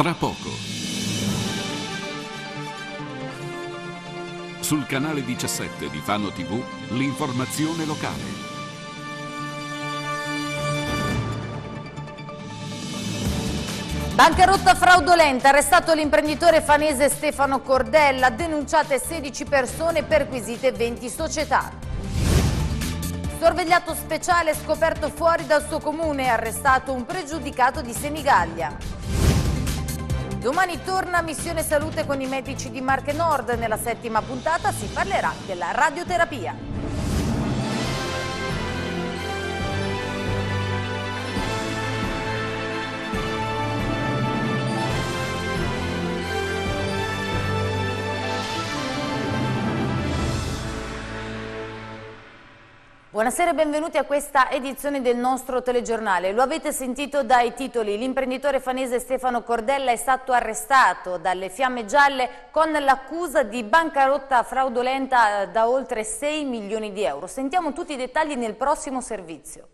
Tra poco. Sul canale 17 di Fano TV, l'informazione locale. Bancarotta fraudolenta, arrestato l'imprenditore fanese Stefano Cordella, denunciate 16 persone, perquisite 20 società. Sorvegliato speciale scoperto fuori dal suo comune, arrestato un pregiudicato di Senigallia. Domani torna Missione Salute con i medici di Marche Nord. Nella settima puntata si parlerà della radioterapia. Buonasera e benvenuti a questa edizione del nostro telegiornale. Lo avete sentito dai titoli. L'imprenditore fanese Stefano Cordella è stato arrestato dalle fiamme gialle con l'accusa di bancarotta fraudolenta eh, da oltre 6 milioni di euro. Sentiamo tutti i dettagli nel prossimo servizio.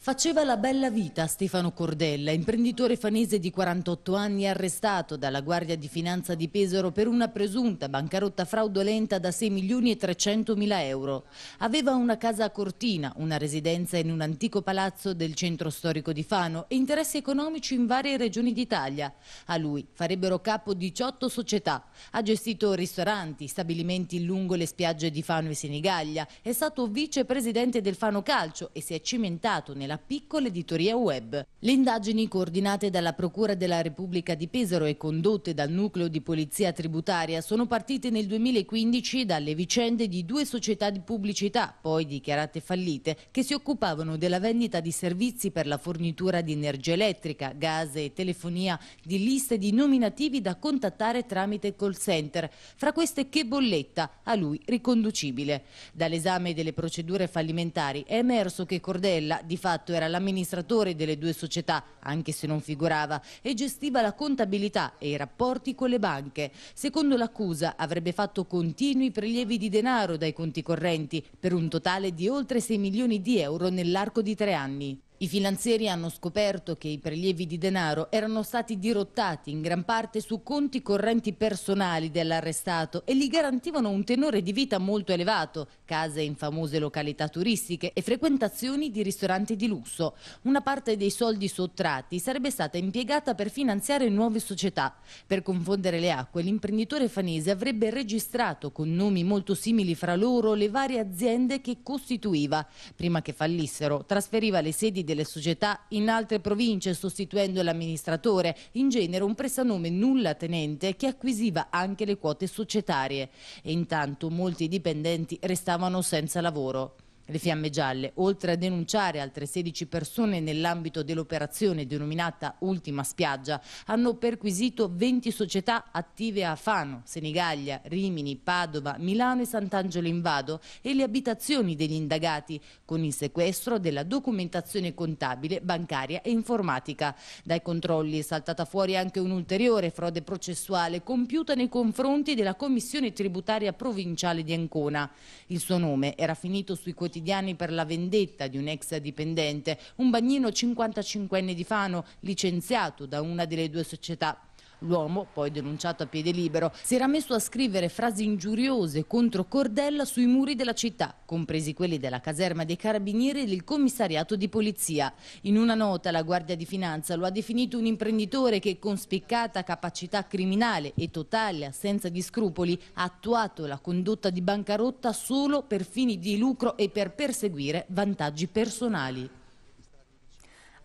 Faceva la bella vita Stefano Cordella, imprenditore fanese di 48 anni arrestato dalla Guardia di Finanza di Pesaro per una presunta bancarotta fraudolenta da 6 milioni e 300 mila euro. Aveva una casa a Cortina, una residenza in un antico palazzo del centro storico di Fano e interessi economici in varie regioni d'Italia. A lui farebbero capo 18 società. Ha gestito ristoranti, stabilimenti lungo le spiagge di Fano e Senigallia, è stato vicepresidente del Fano Calcio e si è cimentato nella la piccola editoria web. Le indagini coordinate dalla Procura della Repubblica di Pesaro e condotte dal Nucleo di Polizia Tributaria sono partite nel 2015 dalle vicende di due società di pubblicità, poi dichiarate fallite, che si occupavano della vendita di servizi per la fornitura di energia elettrica, gas e telefonia, di liste di nominativi da contattare tramite call center, fra queste che bolletta, a lui riconducibile. Dall'esame delle procedure fallimentari è emerso che Cordella, di fatto, fatto era l'amministratore delle due società, anche se non figurava, e gestiva la contabilità e i rapporti con le banche. Secondo l'accusa avrebbe fatto continui prelievi di denaro dai conti correnti per un totale di oltre 6 milioni di euro nell'arco di tre anni. I finanzieri hanno scoperto che i prelievi di denaro erano stati dirottati in gran parte su conti correnti personali dell'arrestato e gli garantivano un tenore di vita molto elevato, case in famose località turistiche e frequentazioni di ristoranti di lusso. Una parte dei soldi sottratti sarebbe stata impiegata per finanziare nuove società. Per confondere le acque, l'imprenditore fanese avrebbe registrato con nomi molto simili fra loro le varie aziende che costituiva. Prima che fallissero, trasferiva le sedi delle società in altre province sostituendo l'amministratore, in genere un prestanome nulla tenente che acquisiva anche le quote societarie. E intanto molti dipendenti restavano senza lavoro. Le Fiamme Gialle, oltre a denunciare altre 16 persone nell'ambito dell'operazione denominata Ultima Spiaggia, hanno perquisito 20 società attive a Fano, Senigallia, Rimini, Padova, Milano e Sant'Angelo in Vado e le abitazioni degli indagati, con il sequestro della documentazione contabile, bancaria e informatica. Dai controlli è saltata fuori anche un'ulteriore frode processuale compiuta nei confronti della Commissione Tributaria Provinciale di Ancona. Il suo nome era finito sui quotidiani quotidiani per la vendetta di un'ex dipendente, un bagnino 55enne di Fano licenziato da una delle due società L'uomo, poi denunciato a piede libero, si era messo a scrivere frasi ingiuriose contro Cordella sui muri della città, compresi quelli della caserma dei carabinieri e del commissariato di polizia. In una nota la Guardia di Finanza lo ha definito un imprenditore che con spiccata capacità criminale e totale assenza di scrupoli ha attuato la condotta di bancarotta solo per fini di lucro e per perseguire vantaggi personali.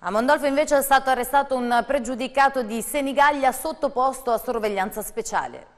A Mondolfo invece è stato arrestato un pregiudicato di Senigallia sottoposto a sorveglianza speciale.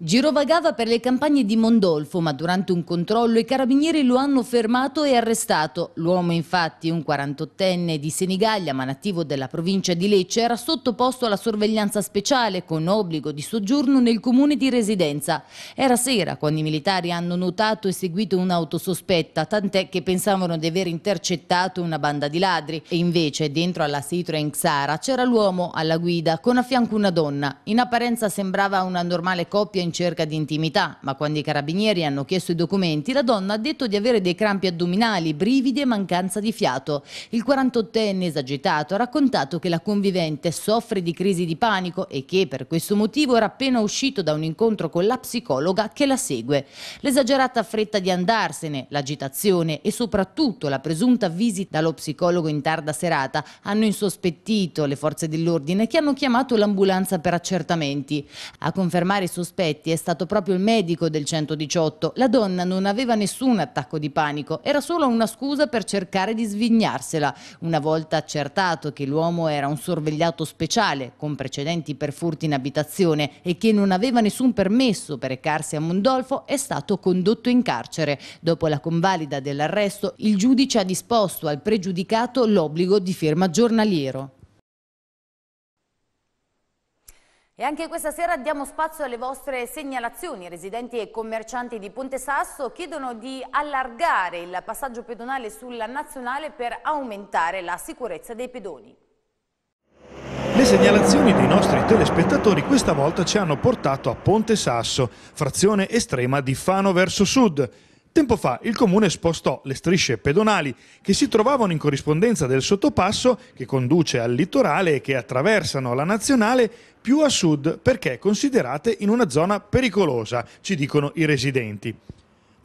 Girovagava per le campagne di Mondolfo, ma durante un controllo i carabinieri lo hanno fermato e arrestato. L'uomo, infatti, un 48enne di Senigallia, ma nativo della provincia di Lecce, era sottoposto alla sorveglianza speciale con obbligo di soggiorno nel comune di residenza. Era sera quando i militari hanno notato e seguito un'auto sospetta, tant'è che pensavano di aver intercettato una banda di ladri. E invece, dentro alla Citroen Xara, c'era l'uomo alla guida, con a fianco una donna. In apparenza sembrava una normale coppia in in cerca di intimità, ma quando i carabinieri hanno chiesto i documenti la donna ha detto di avere dei crampi addominali, brividi e mancanza di fiato. Il 48enne esagitato ha raccontato che la convivente soffre di crisi di panico e che per questo motivo era appena uscito da un incontro con la psicologa che la segue. L'esagerata fretta di andarsene, l'agitazione e soprattutto la presunta visita allo psicologo in tarda serata hanno insospettito le forze dell'ordine che hanno chiamato l'ambulanza per accertamenti. A confermare i sospetti sospetti è stato proprio il medico del 118. La donna non aveva nessun attacco di panico, era solo una scusa per cercare di svignarsela. Una volta accertato che l'uomo era un sorvegliato speciale, con precedenti per furti in abitazione e che non aveva nessun permesso per recarsi a Mondolfo, è stato condotto in carcere. Dopo la convalida dell'arresto, il giudice ha disposto al pregiudicato l'obbligo di firma giornaliero. E anche questa sera diamo spazio alle vostre segnalazioni. Residenti e commercianti di Ponte Sasso chiedono di allargare il passaggio pedonale sulla nazionale per aumentare la sicurezza dei pedoni. Le segnalazioni dei nostri telespettatori questa volta ci hanno portato a Ponte Sasso, frazione estrema di Fano verso sud. Tempo fa il comune spostò le strisce pedonali che si trovavano in corrispondenza del sottopasso che conduce al litorale e che attraversano la nazionale più a sud perché considerate in una zona pericolosa, ci dicono i residenti.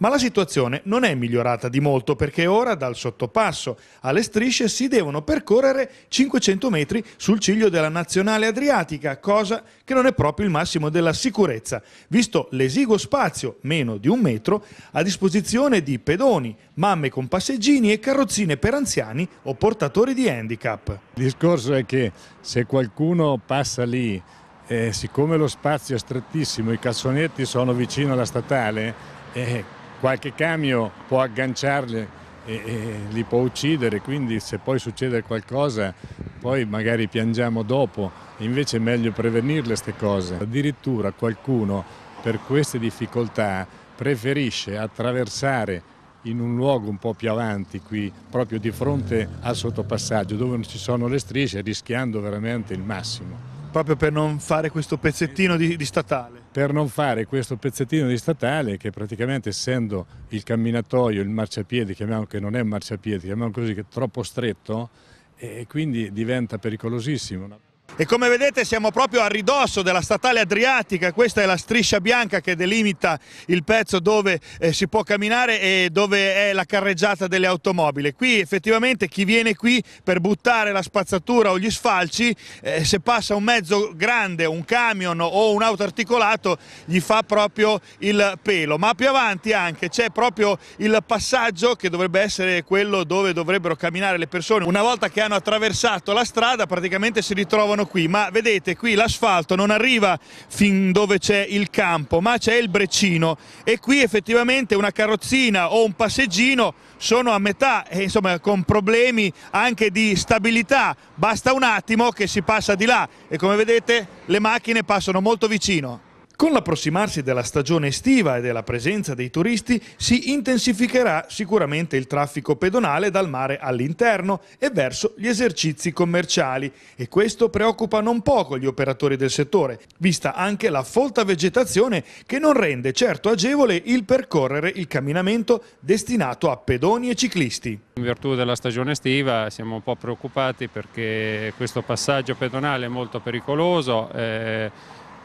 Ma la situazione non è migliorata di molto perché ora dal sottopasso alle strisce si devono percorrere 500 metri sul ciglio della Nazionale Adriatica, cosa che non è proprio il massimo della sicurezza, visto l'esiguo spazio, meno di un metro, a disposizione di pedoni, mamme con passeggini e carrozzine per anziani o portatori di handicap. Il discorso è che se qualcuno passa lì eh, siccome lo spazio è strettissimo, i calzonetti sono vicino alla statale, eh, qualche camion può agganciarli e, e, li può uccidere, quindi se poi succede qualcosa poi magari piangiamo dopo, invece è meglio prevenirle queste cose. Addirittura qualcuno per queste difficoltà preferisce attraversare in un luogo un po' più avanti qui, proprio di fronte al sottopassaggio, dove non ci sono le strisce, rischiando veramente il massimo proprio per non fare questo pezzettino di, di, statale. Per non fare questo pezzettino di statale che praticamente essendo il camminatoio, il marciapiede, chiamiamo, che non è un marciapiede, chiamiamo così, che è troppo stretto e quindi diventa pericolosissimo. E come vedete siamo proprio a ridosso della statale adriatica, questa è la striscia bianca che delimita il pezzo dove eh, si può camminare e dove è la carreggiata delle automobili. Qui effettivamente chi viene qui per buttare la spazzatura o gli sfalci, eh, se passa un mezzo grande, un camion o un auto articolato, gli fa proprio il pelo. Ma più avanti anche c'è proprio il passaggio che dovrebbe essere quello dove dovrebbero camminare le persone. Una volta che hanno attraversato la strada praticamente si ritrovano trovano qui, ma vedete qui l'asfalto non arriva fin dove c'è il campo, ma c'è il breccino e qui effettivamente una carrozzina o un passeggino sono a metà, e eh, insomma con problemi anche di stabilità, basta un attimo che si passa di là e come vedete le macchine passano molto vicino. Con l'approssimarsi della stagione estiva e della presenza dei turisti si intensificherà sicuramente il traffico pedonale dal mare all'interno e verso gli esercizi commerciali e questo preoccupa non poco gli operatori del settore, vista anche la folta vegetazione che non rende certo agevole il percorrere il camminamento destinato a pedoni e ciclisti. In virtù della stagione estiva siamo un po' preoccupati perché questo passaggio pedonale è molto pericoloso, eh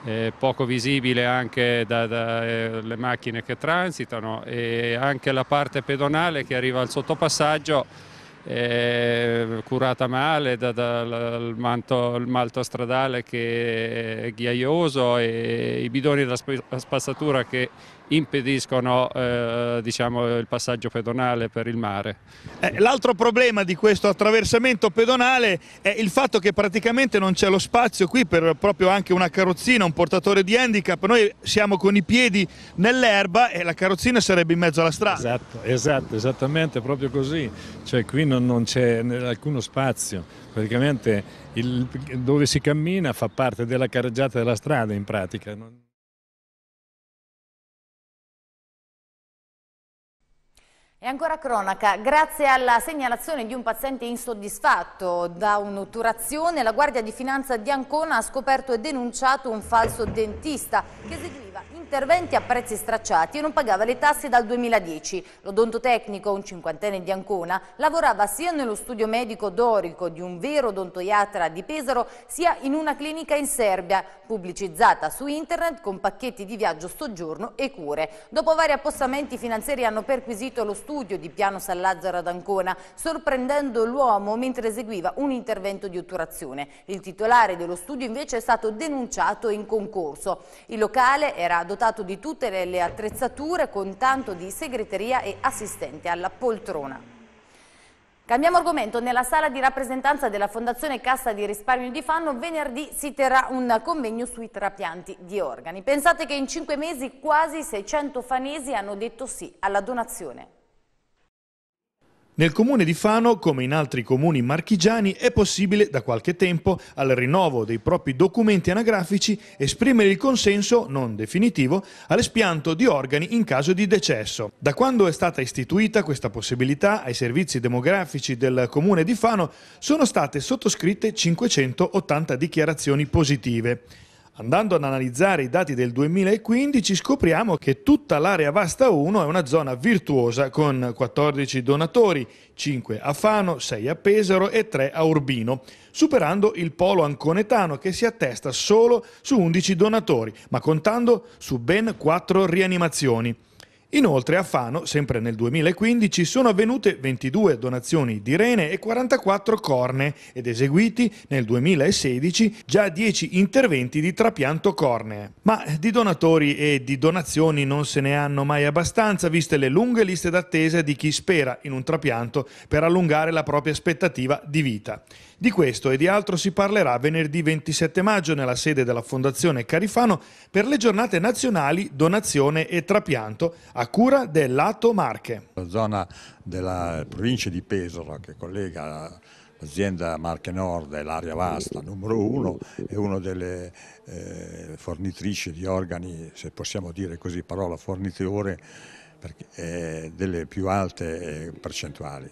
eh, poco visibile anche dalle da, eh, macchine che transitano e anche la parte pedonale che arriva al sottopassaggio curata male dal da, manto, il malto stradale che è ghiaioso e i bidoni da spazzatura che impediscono eh, diciamo, il passaggio pedonale per il mare. Eh, l'altro problema di questo attraversamento pedonale è il fatto che praticamente non c'è lo spazio qui per proprio anche una carrozzina, un portatore di handicap, noi siamo con i piedi nell'erba e la carrozzina sarebbe in mezzo alla strada. Esatto, esatto esattamente proprio così, cioè qui non, non c'è alcuno spazio, praticamente il, dove si cammina fa parte della carreggiata della strada in pratica. E ancora cronaca, grazie alla segnalazione di un paziente insoddisfatto da un'otturazione, la Guardia di Finanza di Ancona ha scoperto e denunciato un falso dentista che eseguiva interventi a prezzi stracciati e non pagava le tasse dal 2010. L'odontotecnico, un cinquantenne di Ancona, lavorava sia nello studio medico dorico di un vero odontoiatra di Pesaro, sia in una clinica in Serbia, pubblicizzata su internet con pacchetti di viaggio, soggiorno e cure. Dopo vari appostamenti i finanzieri hanno perquisito lo studio di Piano San Lazzaro ad Ancona, sorprendendo l'uomo mentre eseguiva un intervento di otturazione. Il titolare dello studio invece è stato denunciato in concorso. Il locale era adottato dotato di tutte le attrezzature con tanto di segreteria e assistente alla poltrona. Cambiamo argomento, nella sala di rappresentanza della Fondazione Cassa di Risparmio di Fanno venerdì si terrà un convegno sui trapianti di organi. Pensate che in cinque mesi quasi 600 fanesi hanno detto sì alla donazione. Nel comune di Fano, come in altri comuni marchigiani, è possibile da qualche tempo al rinnovo dei propri documenti anagrafici esprimere il consenso, non definitivo, all'espianto di organi in caso di decesso. Da quando è stata istituita questa possibilità ai servizi demografici del comune di Fano sono state sottoscritte 580 dichiarazioni positive. Andando ad analizzare i dati del 2015 scopriamo che tutta l'area Vasta 1 è una zona virtuosa con 14 donatori, 5 a Fano, 6 a Pesaro e 3 a Urbino, superando il polo anconetano che si attesta solo su 11 donatori, ma contando su ben 4 rianimazioni. Inoltre a Fano, sempre nel 2015, sono avvenute 22 donazioni di rene e 44 corne ed eseguiti nel 2016 già 10 interventi di trapianto cornee. Ma di donatori e di donazioni non se ne hanno mai abbastanza, viste le lunghe liste d'attesa di chi spera in un trapianto per allungare la propria aspettativa di vita. Di questo e di altro si parlerà venerdì 27 maggio nella sede della Fondazione Carifano per le giornate nazionali donazione e trapianto a cura dell'Ato Marche. La zona della provincia di Pesaro che collega l'azienda Marche Nord e l'area vasta numero uno, è una delle eh, fornitrici di organi, se possiamo dire così parola fornitore, perché, eh, delle più alte eh, percentuali.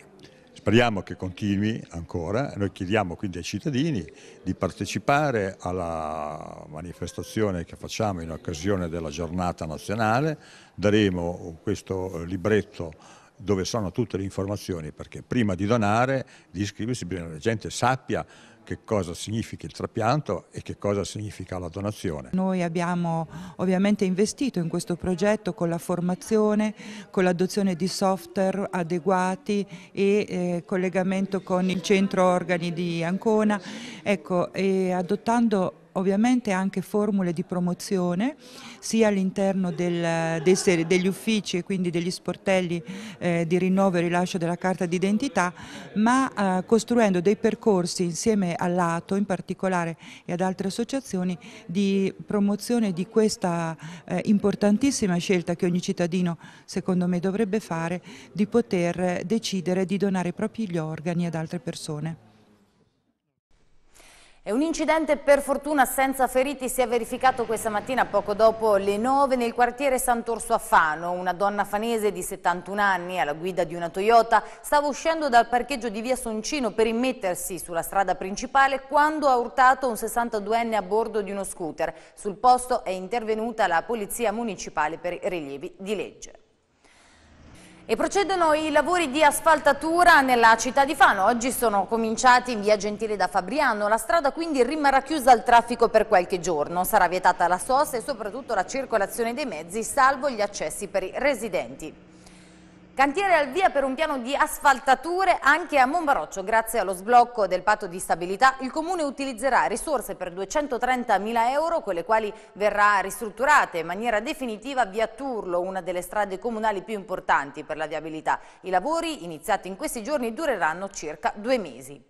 Speriamo che continui ancora, noi chiediamo quindi ai cittadini di partecipare alla manifestazione che facciamo in occasione della giornata nazionale, daremo questo libretto dove sono tutte le informazioni perché prima di donare, di iscriversi, bisogna che la gente sappia che cosa significa il trapianto e che cosa significa la donazione. Noi abbiamo ovviamente investito in questo progetto con la formazione, con l'adozione di software adeguati e eh, collegamento con il centro organi di Ancona, ecco, e adottando ovviamente anche formule di promozione sia all'interno degli uffici e quindi degli sportelli eh, di rinnovo e rilascio della carta d'identità, ma eh, costruendo dei percorsi insieme all'ATO in particolare e ad altre associazioni di promozione di questa eh, importantissima scelta che ogni cittadino secondo me dovrebbe fare di poter eh, decidere di donare i propri organi ad altre persone. E un incidente per fortuna senza feriti si è verificato questa mattina poco dopo le 9 nel quartiere Sant'Orso a Fano. Una donna fanese di 71 anni alla guida di una Toyota stava uscendo dal parcheggio di via Soncino per immettersi sulla strada principale quando ha urtato un 62enne a bordo di uno scooter. Sul posto è intervenuta la polizia municipale per rilievi di legge. E procedono i lavori di asfaltatura nella città di Fano. Oggi sono cominciati in via Gentile da Fabriano. La strada quindi rimarrà chiusa al traffico per qualche giorno. Sarà vietata la sosta e soprattutto la circolazione dei mezzi, salvo gli accessi per i residenti. Cantiere al via per un piano di asfaltature anche a Monbaroccio. Grazie allo sblocco del patto di stabilità il Comune utilizzerà risorse per 230.000 euro con le quali verrà ristrutturata in maniera definitiva via Turlo, una delle strade comunali più importanti per la viabilità. I lavori iniziati in questi giorni dureranno circa due mesi.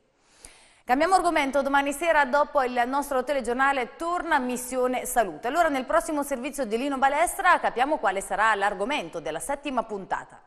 Cambiamo argomento, domani sera dopo il nostro telegiornale torna Missione Salute. Allora nel prossimo servizio di Lino Balestra capiamo quale sarà l'argomento della settima puntata.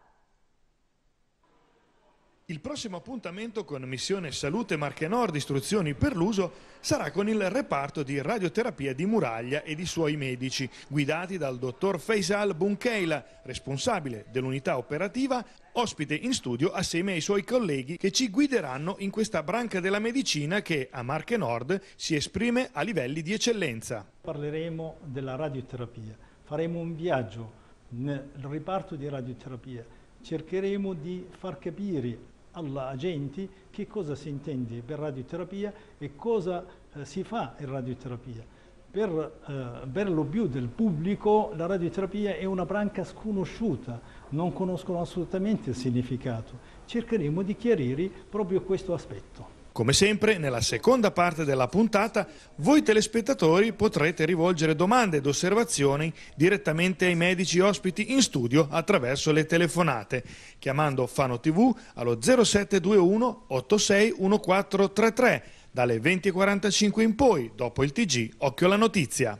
Il prossimo appuntamento con Missione Salute Marche Nord Istruzioni per l'uso sarà con il reparto di radioterapia di Muraglia e di suoi medici, guidati dal dottor Faisal Bunkeila, responsabile dell'unità operativa, ospite in studio assieme ai suoi colleghi che ci guideranno in questa branca della medicina che a Marche Nord si esprime a livelli di eccellenza. Parleremo della radioterapia, faremo un viaggio nel reparto di radioterapia, cercheremo di far capire all'agenti che cosa si intende per radioterapia e cosa eh, si fa in radioterapia. Per, eh, per, lo più del pubblico la radioterapia è una branca sconosciuta, non conoscono assolutamente il significato. Cercheremo di chiarire proprio questo aspetto. Come sempre, nella seconda parte della puntata, voi telespettatori potrete rivolgere domande ed osservazioni direttamente ai medici ospiti in studio attraverso le telefonate, chiamando Fano TV allo 0721 86 1433 dalle 20.45 in poi, dopo il TG Occhio alla Notizia.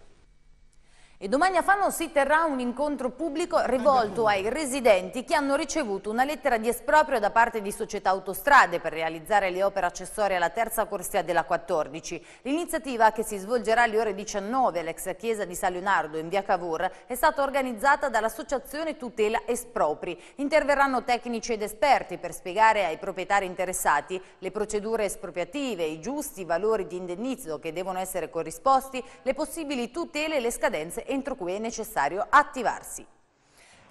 E domani a Fano si terrà un incontro pubblico rivolto ai residenti che hanno ricevuto una lettera di esproprio da parte di società autostrade per realizzare le opere accessorie alla terza corsia della 14. L'iniziativa, che si svolgerà alle ore 19 all'ex chiesa di San Leonardo in via Cavour, è stata organizzata dall'associazione Tutela Espropri. Interverranno tecnici ed esperti per spiegare ai proprietari interessati le procedure espropriative, i giusti valori di indennizzo che devono essere corrisposti, le possibili tutele e le scadenze entro cui è necessario attivarsi.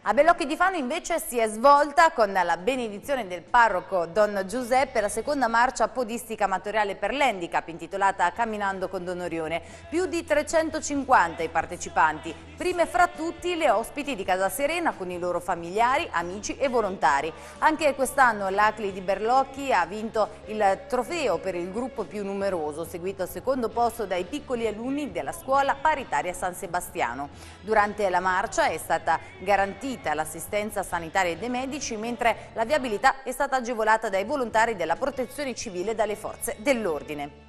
A Bellocchi di Fano invece si è svolta con la benedizione del parroco Don Giuseppe la seconda marcia podistica amatoriale per l'handicap intitolata Camminando con Don Orione. Più di 350 i partecipanti, prime fra tutti le ospiti di Casa Serena con i loro familiari, amici e volontari. Anche quest'anno l'Acli di Berlocchi ha vinto il trofeo per il gruppo più numeroso, seguito al secondo posto dai piccoli alunni della scuola paritaria San Sebastiano. Durante la marcia è stata garantita garantita l'assistenza sanitaria dei medici, mentre la viabilità è stata agevolata dai volontari della protezione civile e dalle forze dell'ordine.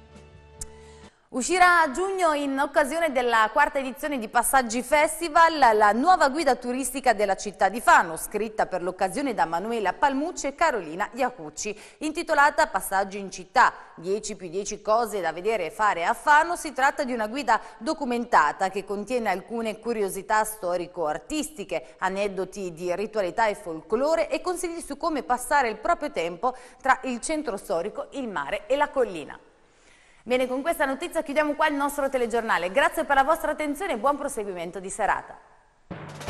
Uscirà a giugno in occasione della quarta edizione di Passaggi Festival la nuova guida turistica della città di Fano, scritta per l'occasione da Manuela Palmucci e Carolina Iacucci, intitolata Passaggi in città, 10 più 10 cose da vedere e fare a Fano, si tratta di una guida documentata che contiene alcune curiosità storico-artistiche, aneddoti di ritualità e folklore e consigli su come passare il proprio tempo tra il centro storico, il mare e la collina. Bene, con questa notizia chiudiamo qua il nostro telegiornale. Grazie per la vostra attenzione e buon proseguimento di serata.